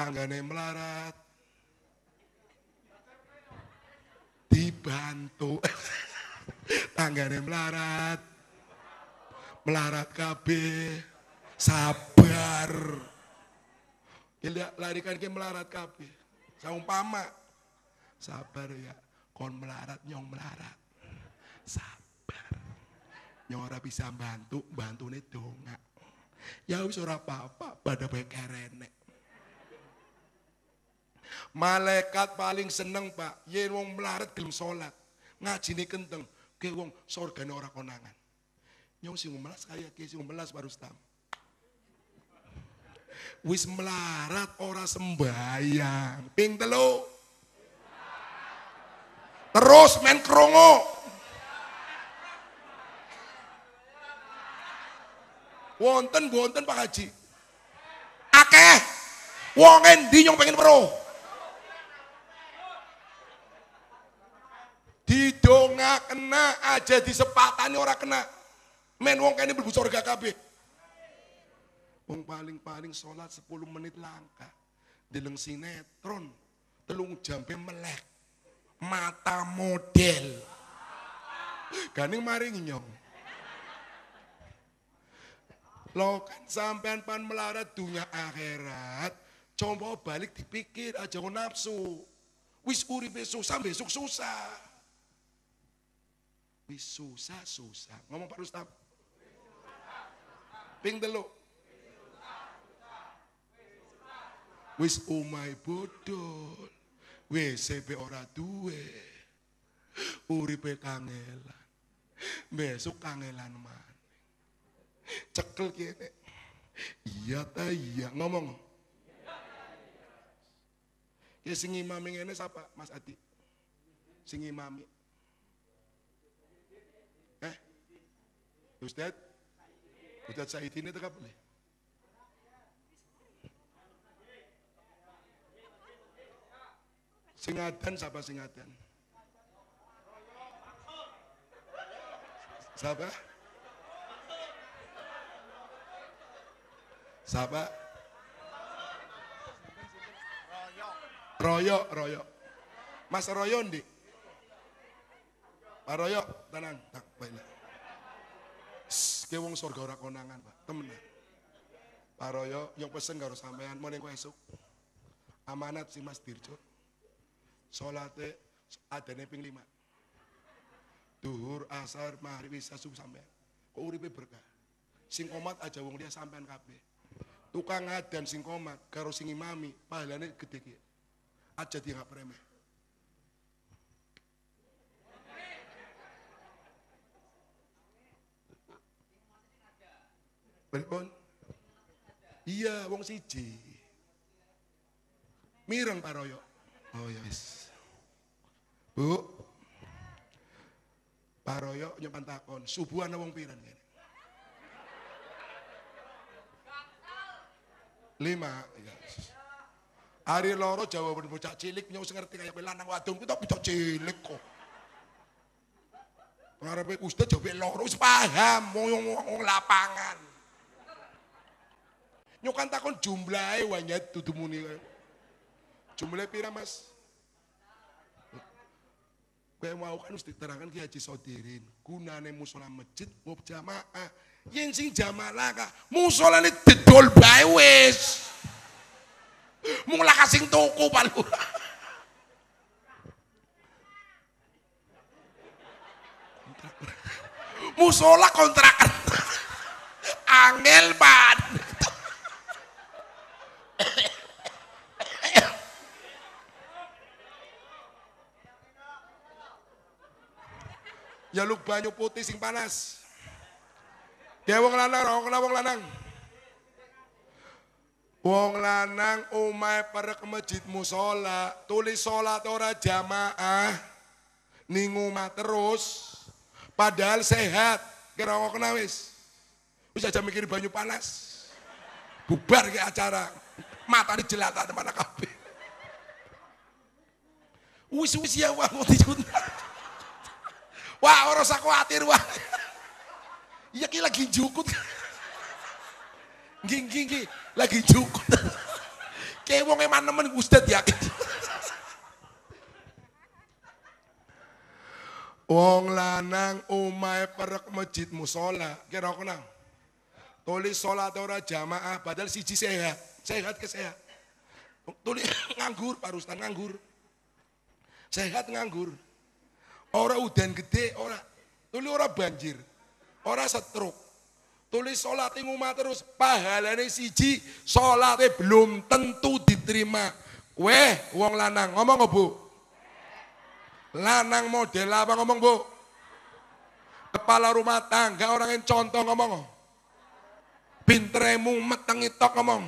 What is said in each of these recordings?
tanggane melarat. Dibantu. tanggane melarat. Melarat KB. Sabar. Kita larikan ke melarat KB. umpama Sabar ya. Kon melarat, nyong melarat. Sabar. Nyong ora bisa bantu, bantu bantune dongak. Ya wis ora apa-apa, pada baik kerenek. Malaikat paling seneng pak, ye wong melarat gelem sholat, ngaji nih kenteng, ke wong sorga orang konangan. Nyong sing melas kaya ke sing melas baru stam. Wis melarat ora sembahyang, ping telu. Terus men Wonten, wonten Pak Haji. Akeh. Wong endi nyong pengen weruh? kena, aja disepatani ora kena. Men wong kene mlebu surga kabeh. Wong paling-paling sholat 10 menit langka. Deleng sinetron, telung jam pe melek. Mata model. Ganing maring nyong. Lo kan sampean pan melarat dunia akhirat, coba balik dipikir aja nafsu. Wis uripe susah besok susah. Wis susah-susah. Ngomong Pak Rustam. Ping teluk. Wis umai bodol. Wis sepe ora duwe. Uripe kangelan. Besok kangelan mana? Cekel kene. Iya ta iya ngomong. Ya sing imami ngene sapa Mas Adi? Sing imami. Ustaz? Ustaz Said ini tak boleh. Singatan siapa singatan? Siapa? Siapa? Royok, royok. Mas Royo di. Pak Royok, tenang, tak baiklah. Rezeki wong surga ora konangan, Pak. Temenan. Paroyo yang pesen karo sampean mrene kowe esuk. Amanat si Mas Dirjo. Salate ada ping 5. Duhur, asar, maghrib, isya subuh sampean. Kau uripe berkah. Sing komat aja wong dia sampean kabeh. Tukang adan sing komat karo sing imami pahalane gede ki. Aja dia gak remeh. Pripun? Iya, wong siji. Mireng Pak Royo. Oh ya wis. Bu. Pak Royo nyepan takon, subuh ana wong pira Lima, ya. Hari loro jawab bocah cilik nyong sing ngerti kaya lanang wadon ku tok bocah cilik kok. Ngarepe ustaz jawab loro wis paham wong lapangan nyokan kan takon jumlahe wanyat tutup muni. jumlah pira, Mas? Kayak mau kan harus diterangkan ke Haji Sodirin, gunane musola masjid mau jamaah. Yang sing jamaah ka, musola didol bae wis. Mung lak kasing toko palu. Musola kontrakan. Angel, ban. Jaluk ya banyu putih sing panas. Dia wong lanang, wong lanang, wong lanang. Wong lanang omahe perek masjid musola, tulis solat ora jamaah ning omah terus padahal sehat. Kira kena wis. Bisa aja mikir banyu panas. Bubar ke acara. Mata jelata teman kabeh. Wis wis ya wong wae Wah, ora usah kuwatir wah. Iya ki lagi jukut. Nggih nggih lagi jukut. Kayak wong eman nemen Ustaz ya. Wong lanang umai perek masjid musola. Kira aku nang. Tulis sholat ora jamaah. Padahal siji sehat. Sehat ke sehat. Tulis nganggur. parustan nganggur. Sehat nganggur. Ora udan gede, ora tuli ora banjir, ora setruk. Tuli sholat ngumah terus, pahalane siji, sholatnya belum tentu diterima. Weh, wong lanang, ngomong bu? Lanang model apa ngomong bu? Kepala rumah tangga orang yang contoh ngomong. pintremu metengi tok ngomong.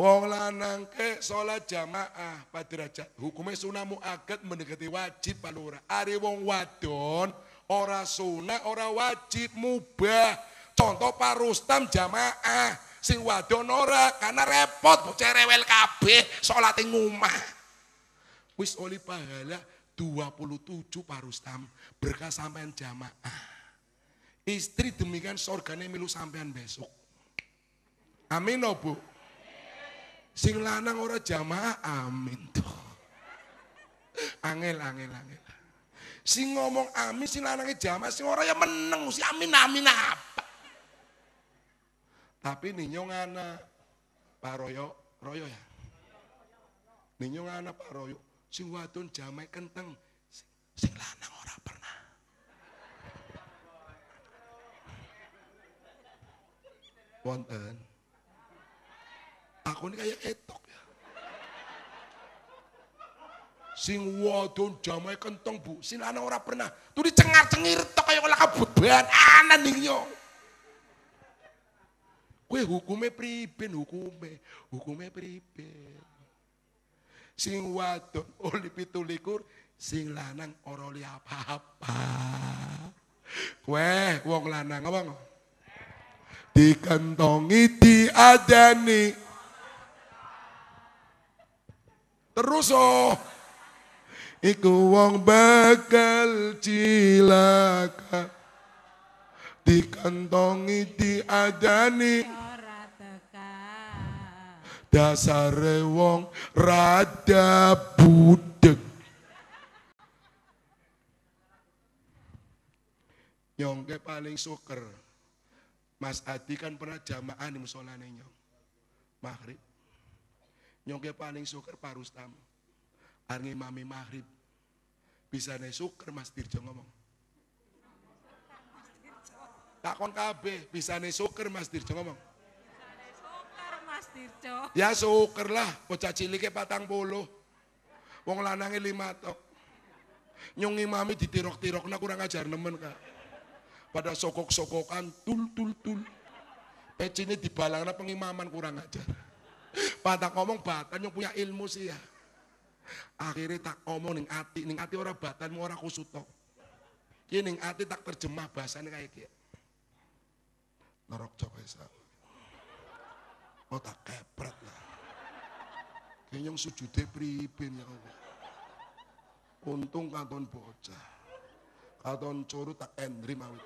Wong lanang ke sholat jamaah padrajat. Hukumnya sunah muakat mendekati wajib palura. Ari wong wadon ora sunnah, ora wajib mubah. Contoh parustam jamaah sing wadon ora karena repot bocah rewel kabeh sholat ing rumah. Wis oli pahala 27 parustam berkah sampean jamaah. Istri demikian sorgane milu sampean besok. Amin no bu. Sing lanang ora jamaah amin tuh. Angel angel angel. Sing ngomong amin sing lanangnya jamaah sing ora ya meneng si amin amin apa. Tapi ninyong ana Pak Royo, Royo ya. ninyong ana Pak Royo sing wadon jamaah kenteng sing lanang ora pernah. Wonten. Aku ini kayak etok ya. Sing wadon jamai kentong bu, lana ora pernah. Tuh dicengar cengir tok kayak olah kabut ban, anak nih yo. Kue hukume priben, hukume hukume priben. Sing wadon oli pitu likur, sing lanang ora li apa-apa. Kue wong lanang itu Dikentongi diadani. Terus oh. Iku wong bakal cilaka. Dikantongi diadani. dasar wong rada budek. Nyongke paling suker. Mas Adi kan pernah jamaah di musolane nyong. Maghrib. Nyongke paling suker parustam. Arngi mami maghrib. Bisa nih suker Mas Tirjo ngomong. Takon kabeh, bisa nih suker Mas Tirjo ngomong. Ya suker lah, bocah ke patang bolo, Wong lanangnya lima tok. Nyongi mami ditirok-tirok, nak kurang ajar nemen kak. Pada sokok-sokokan, tul tul tul. Pecinya dibalang, nah pengimaman kurang ajar. Pada ngomong batan yang punya ilmu sih ya. Akhirnya tak ngomong ning ati, ning ati ora batan ora kusuto. Ki ning ati tak terjemah bahasane kayak iki. Norok coba isa. Oh tak kepret lah. Kenyong sujud pripin ya Allah. Untung katon bocah. Katon curu tak endri mawit.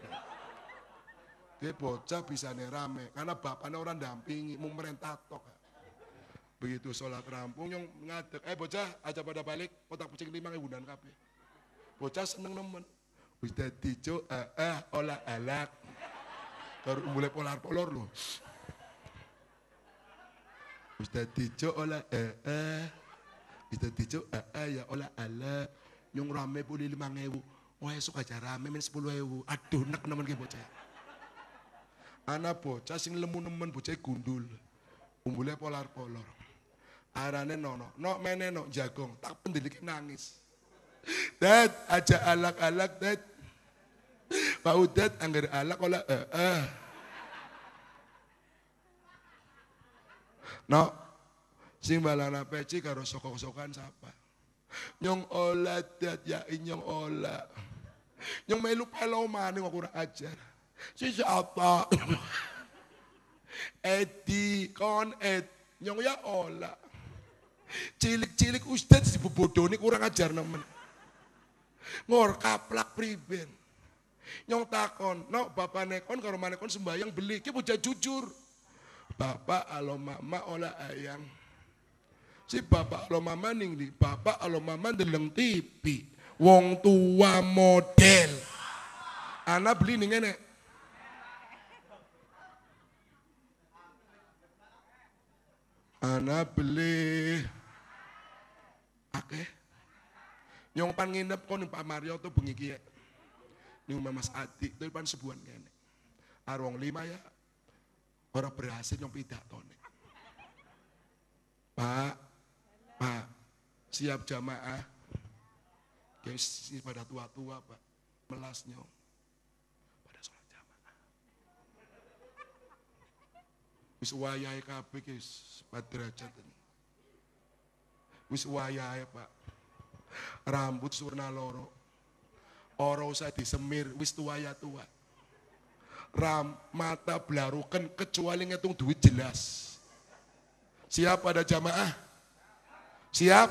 Dia bocah bisa rame karena bapaknya orang dampingi, mau merentatok. Begitu sholat rampung yang ngadek. Eh bocah aja pada balik kotak kucing lima ngewunan kape. Bocah seneng nemen. Wis dadi eh eh olah alak. baru mulai polar-polor lu Wis dadi olah eh eh. Wis dadi eh eh ya olah alak. Yang rame boleh lima ngewu. Oh esok aja rame men sepuluh ewu. Aduh nak nemen ke bocah. Anak bocah sing lemu nemen bocah gundul. Umbulnya polar polar arane nono no mene no jagong tak pendidik nangis dad aja alak alak dad pak udat angger alak ola eh eh no sing balana peci karo sokok sokan siapa nyong ola dad ya inyong ola nyong melu pelomane kok kurang ajar si siapa Edi kon Ed nyong ya ola Cilik-cilik ustadz si dibobodoni kurang ajar nemen. Ngor kaplak priben. Nyong takon, no bapak nekon karo manekon sembahyang beli, ki bocah jujur. Bapak alo mama ola ayang. Si bapak alo mama ning di, bapak alo mama deleng TV. Wong tua model. Anak beli ning enek. Anak beli. Akeh. Nyong pan nginep kon Pak Mario tuh bengi kiye. Ning Mas Adi tuh pan sebulan kene. Arwong lima ya. Ora berhasil nyong tone, Pak, Pak, siap jamaah. Guys, pada tua-tua, Pak. Melas nyong. Pada sholat jamaah. Wis wayahe kabeh, guys. Padrajat ini wis ya Pak. Rambut surna loro. Ora usah disemir, wis ya tua. Ram, mata belarukan kecuali ngitung duit jelas. Siap ada jamaah? Siap?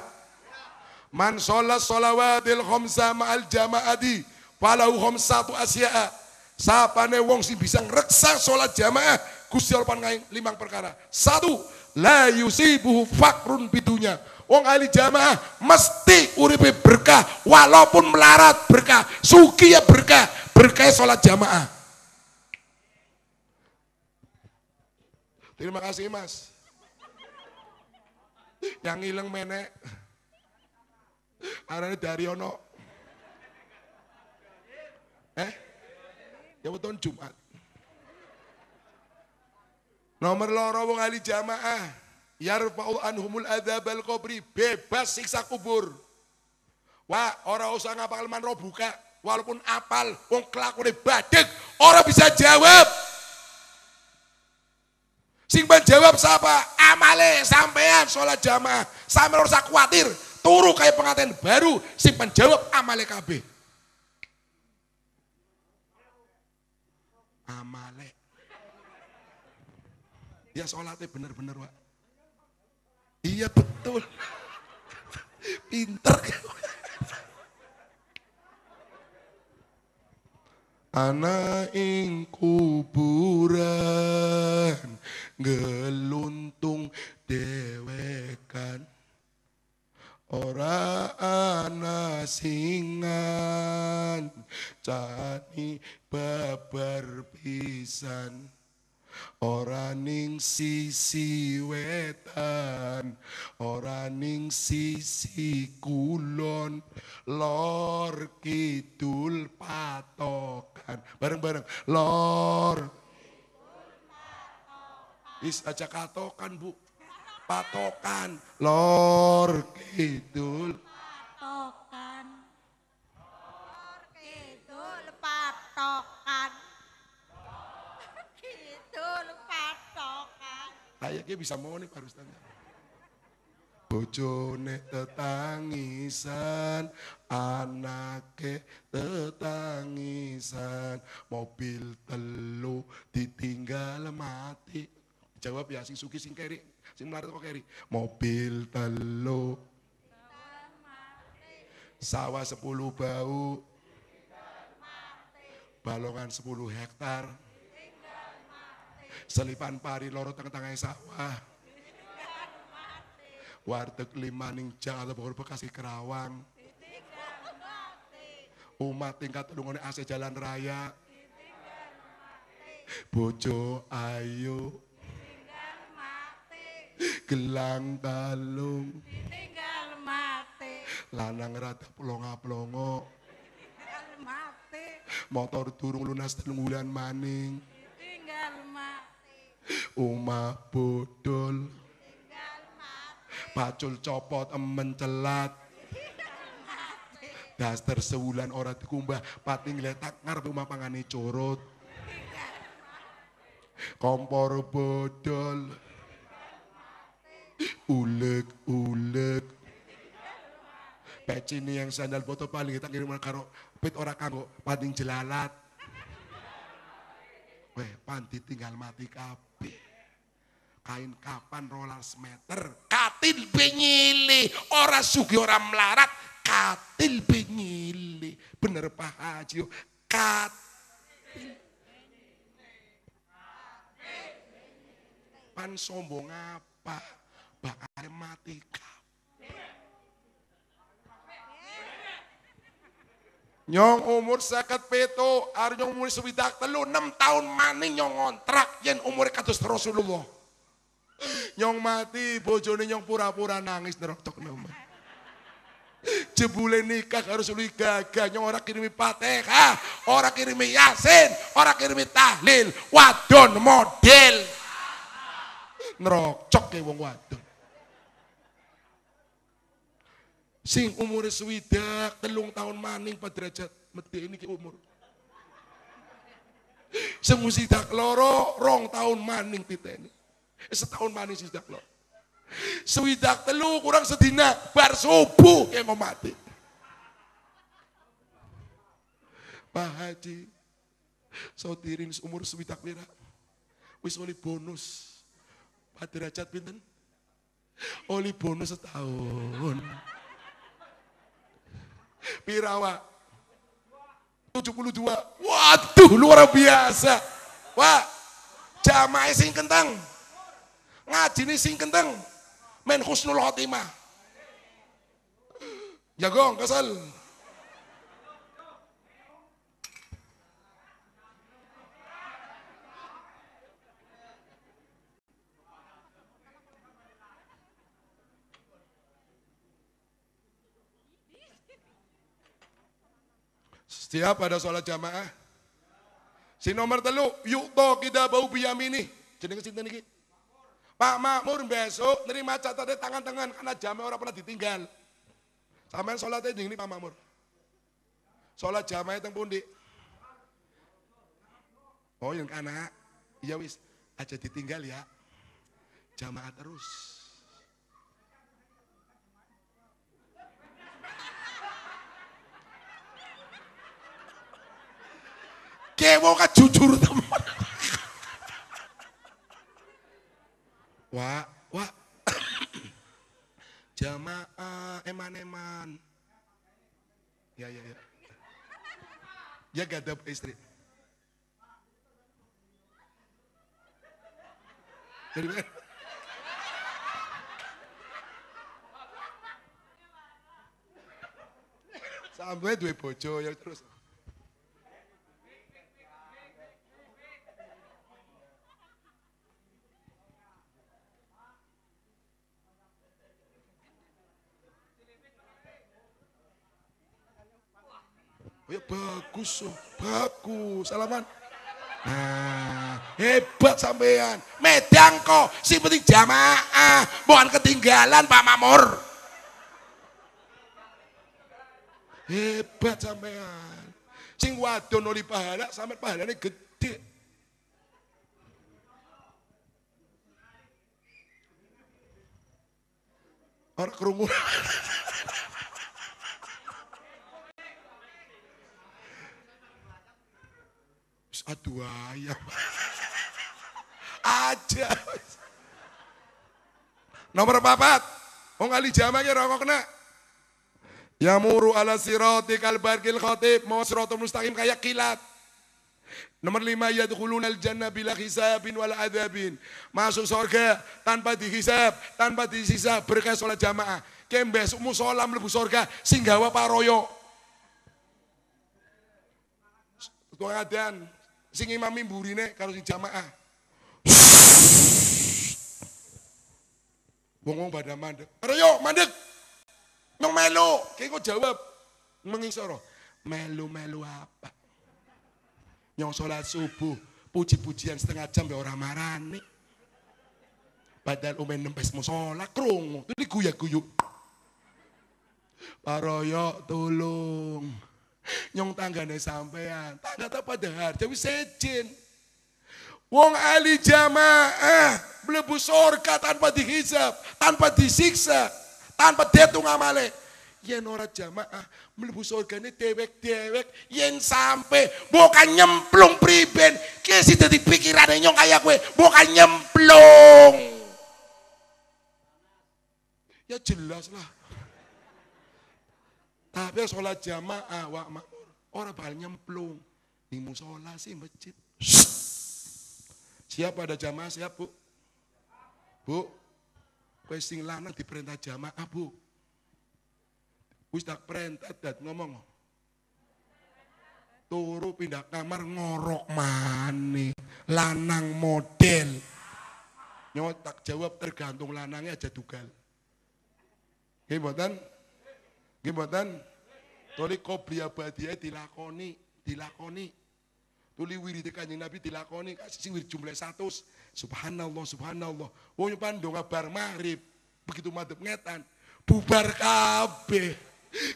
Man sholat sholawatil khomsa ma'al jama'adi. Falahu khomsatu asya'a. Sapane wong si bisa ngreksa sholat jamaah. Gusti Allah limang perkara. Satu, la yusibuhu fakrun bidunya. Wong ahli jamaah mesti uripe berkah walaupun melarat berkah, suki ya berkah, berkah sholat jamaah. Terima kasih mas. Yang hilang menek. Arane ono Eh? Ya weton Jumat. Nomor loro wong ahli jamaah yarfa'u anhumul adzabal qabri bebas siksa kubur. Wah, ora usah ngapal manro buka walaupun apal wong kelakune badek ora bisa jawab. Sing jawab siapa? Amale sampean sholat jamaah. Sampean ora khawatir, turu kayak pengantin baru sing jawab amale kabeh. Amale Ya sholatnya bener-bener Pak. Iya betul. Pinter. Anak ing kuburan geluntung dewekan ora ana singan cani babar pisan Ora ning sisi wetan, orang ning sisi kulon, lor kidul patokan. Bareng-bareng, lor. Is aja katokan, Bu. Patokan, lor kidul. Kayaknya bisa mau nih Pak Rustam. Bojone tetangisan, anake tetangisan, mobil telu ditinggal mati. Jawab ya, sing suki sing keri, sing melarat kok keri. Mobil telu, sawah sepuluh bau, balongan sepuluh hektar selipan pari loro tengah tengah sawah warteg lima limaning jalan bogor bekasi kerawang umat tingkat tulungone AC jalan raya bojo ayu, gelang balung, lanang rada plonga-plongo motor durung lunas telung maning Uma bodol Pacul copot emen celat Daster sewulan ora dikumbah Pati ngeletak ngarep umah pangani curut Kompor bodol Ulek ulek peci Pecini yang sandal botol paling kita kiriman karo pit orang kanggo pating jelalat. Weh, panti tinggal mati kap kain kapan rolas meter katil penyili ora sugi orang melarat katil penyili bener Pak Haji katil pan sombong apa bakal mati Nyong umur sakit peto, arjong umur sewidak telu, enam tahun maning nyong kontrak, yang umur katus terus Rasulullah nyong mati, bojone nyong pura-pura nangis nerotok nama. Jebule nikah harus lu gagah, nyong ora kirimi pateka, ora kirimi yasin, ora kirimi tahlil, wadon model. nerocok ke wong wadon. Sing umur swida telung tahun maning pada derajat mati ini ke umur. semusida musidak loro, rong tahun maning titeni setahun manis sudah lo. Sewidak telu kurang sedina bar subuh yang mau mati. Pak Haji, sautirin umur sewidak lira. Wis oli bonus. Pak derajat pinten? Oli bonus setahun. Pirawa. 72. Waduh, luar biasa. Wah, jamai sing kentang. Ngaji nih sing kenteng. Men husnul khotimah. Jagong kesel. Setiap ada sholat jamaah. Si nomor telu, yuk toh kita bau nih jadi kesini lagi. Pak Makmur besok nerima catatannya tangan-tangan karena jamnya orang pernah ditinggal. sholat aja ini Pak Makmur. Sholat jamaah itu pun di. Oh yang anak, ya wis aja ditinggal ya. Jamaah terus. Kewo jujur teman. Wak, wak. Jamaah eman-eman. Ya, ya, ya. Ya gadap istri. mana? Sampai dua bojo ya terus. Ya bagus, oh. bagus. Salaman. Nah, hebat sampean. Medang kok, si penting jamaah. Bukan ketinggalan Pak Mamor. Hebat sampean. Sing wadon oli pahala, sampe pahalane gede. Orang kerumunan. aduh ayam. Aja. Nomor papat. Oh kali ya rokok kena. Ya muru ala sirati kalbarkil khotib. Mau siratul mustaqim kayak kilat. Nomor lima, dukulun al-jannah bila hisabin wal adabin. Masuk surga tanpa dihisab, tanpa disisa berkah sholat jamaah. Kem besok musolam lebu surga singgawa paroyo. tuan adian sing imami mburine karo sing jamaah. Wong-wong pada mandek. Ora yo mandek. Nang melu, kayak kok jawab mengisoro. Melu-melu apa? Nyong salat subuh, puji-pujian setengah jam ya ora marane. Padahal umen nempes musola krungu, itu diguya-guyu. Paroyo tolong. Nyong tanggane sampean. Tangga tak pada padahar. Jawi sejin. Wong ahli jamaah. Melebu surga tanpa dihisap. Tanpa disiksa. Tanpa detung amale. Yen ora jamaah. Melebu ini dewek-dewek. Yen sampe. Bukan nyemplung priben. Kesi dari pikirannya nyong kaya kue. Bukan nyemplung. Ya jelas lah. Tapi sholat jamaah wa makmur. Orang bakal nyemplung. Di musola sih masjid. Siap ada jamaah siap bu? Bu, kue sing di diperintah jamaah bu. Wis tak perintah dat ngomong. Turu pindah kamar ngorok mani. Lanang model. Nyawa tak jawab tergantung lanangnya aja dugal. Hei, Nggih Tuli qobliyah badiyah dilakoni, dilakoni. Tuli wirite Kanjeng Nabi dilakoni kasih wirid jumlah 100. Subhanallah, subhanallah. Wong pandonga bar maghrib begitu madep ngetan bubar kabeh.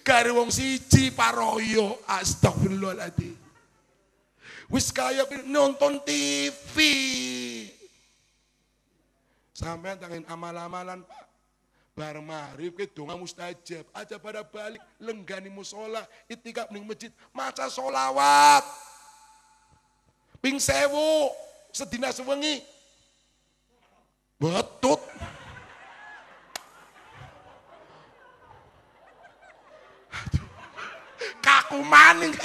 Kare wong siji paroyo astagfirullahaladzim. Wis kaya nonton TV. Sampai tangan amal-amalan Pak. Bar Marif ke donga mustajab. Aja pada balik lenggani musola, itikaf ning masjid, maca solawat. Ping sewu sedina sewengi. Betut. Kaku maning.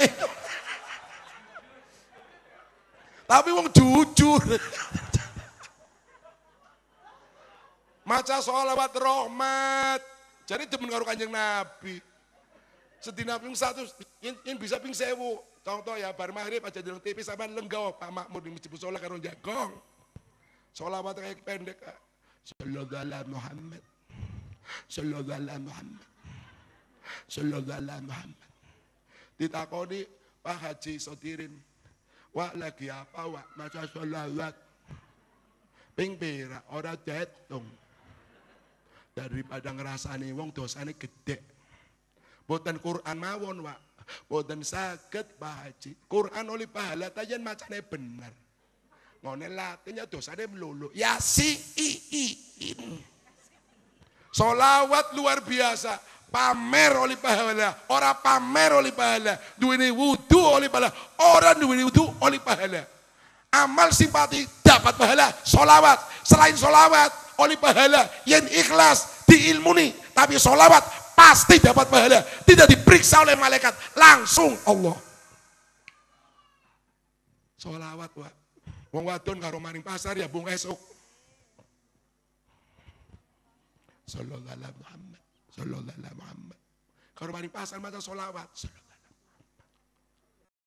Tapi wong jujur. Maca sholawat rahmat. Jadi demen karo kanjeng Nabi. Sedina ping satu, ini bisa ping sewu. Contoh ya, bar maghrib aja jalan tipis, sama lenggau. Pak Makmur di masjid sholat karo jagong. Sholawat kayak pendek. sholawat ala Muhammad. sholawat ala Muhammad. sholawat ala Muhammad. Ditakoni Pak Haji Sotirin. wa lagi apa wak? maca sholawat. Ping pira, orang jatuh daripada ngerasani wong dosane gede. Boten Quran mawon, Pak. Boten saged Pak Haji. Quran oleh pahala tayen macane bener. Ngone latinya dosane melulu. si i i. i. Solawat luar biasa. Pamer oleh pahala. orang pamer oleh pahala. Duwini wudhu oleh pahala. Orang duwini wudhu oleh pahala. Amal simpati dapat pahala. Solawat. Selain solawat oleh pahala yang ikhlas diilmuni tapi sholawat pasti dapat pahala tidak diperiksa oleh malaikat langsung Allah sholawat wa. wong wadon karo maring pasar ya bung esok sallallahu alaihi Muhammad sallallahu alaihi Muhammad karo maring pasar maca solawat